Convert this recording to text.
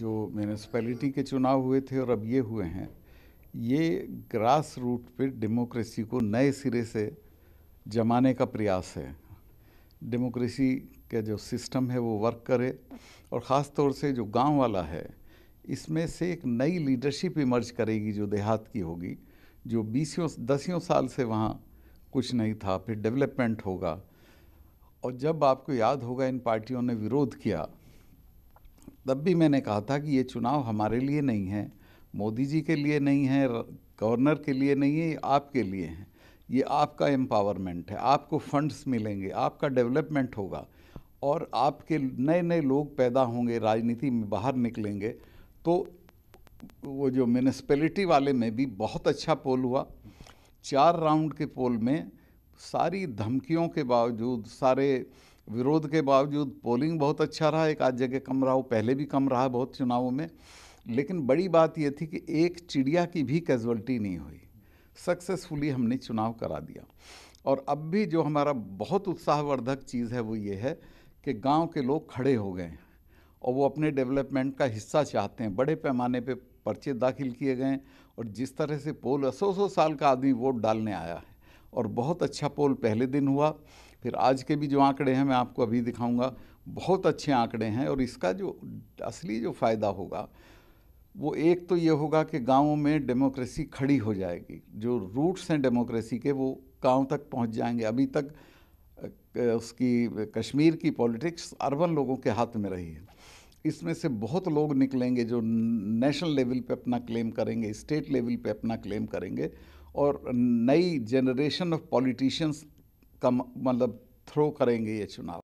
जो म्यूनसपैलिटी के चुनाव हुए थे और अब ये हुए हैं ये ग्रास रूट पे डेमोक्रेसी को नए सिरे से जमाने का प्रयास है डेमोक्रेसी का जो सिस्टम है वो वर्क करे और ख़ास तौर से जो गांव वाला है इसमें से एक नई लीडरशिप इमर्ज करेगी जो देहात की होगी जो बीसियों दसियों साल से वहाँ कुछ नहीं था फिर डेवलपमेंट होगा और जब आपको याद होगा इन पार्टियों ने विरोध किया तब भी मैंने कहा था कि ये चुनाव हमारे लिए नहीं है मोदी जी के लिए नहीं है गवर्नर के लिए नहीं है ये आपके लिए हैं ये आपका एम्पावरमेंट है आपको फंड्स मिलेंगे आपका डेवलपमेंट होगा और आपके नए नए लोग पैदा होंगे राजनीति में बाहर निकलेंगे तो वो जो म्यूनसिपैलिटी वाले में भी बहुत अच्छा पोल हुआ चार राउंड के पोल में सारी धमकियों के बावजूद सारे विरोध के बावजूद पोलिंग बहुत अच्छा रहा एक आध जगह कम रहा वो पहले भी कम रहा बहुत चुनावों में लेकिन बड़ी बात यह थी कि एक चिड़िया की भी कैजुअल्टी नहीं हुई सक्सेसफुली हमने चुनाव करा दिया और अब भी जो हमारा बहुत उत्साहवर्धक चीज़ है वो ये है कि गांव के लोग खड़े हो गए और वो अपने डेवलपमेंट का हिस्सा चाहते हैं बड़े पैमाने पे पर्चे दाखिल किए गए और जिस तरह से पोल सौ सौ साल का आदमी वोट डालने आया है और बहुत अच्छा पोल पहले दिन हुआ फिर आज के भी जो आंकड़े हैं मैं आपको अभी दिखाऊंगा बहुत अच्छे आंकड़े हैं और इसका जो असली जो फ़ायदा होगा वो एक तो ये होगा कि गांवों में डेमोक्रेसी खड़ी हो जाएगी जो रूट्स हैं डेमोक्रेसी के वो गांव तक पहुंच जाएंगे अभी तक उसकी कश्मीर की पॉलिटिक्स अरबन लोगों के हाथ में रही है इसमें से बहुत लोग निकलेंगे जो नेशनल लेवल पे अपना क्लेम करेंगे स्टेट लेवल पे अपना क्लेम करेंगे और नई जनरेशन ऑफ पॉलिटिशियंस का मतलब थ्रो करेंगे ये चुनाव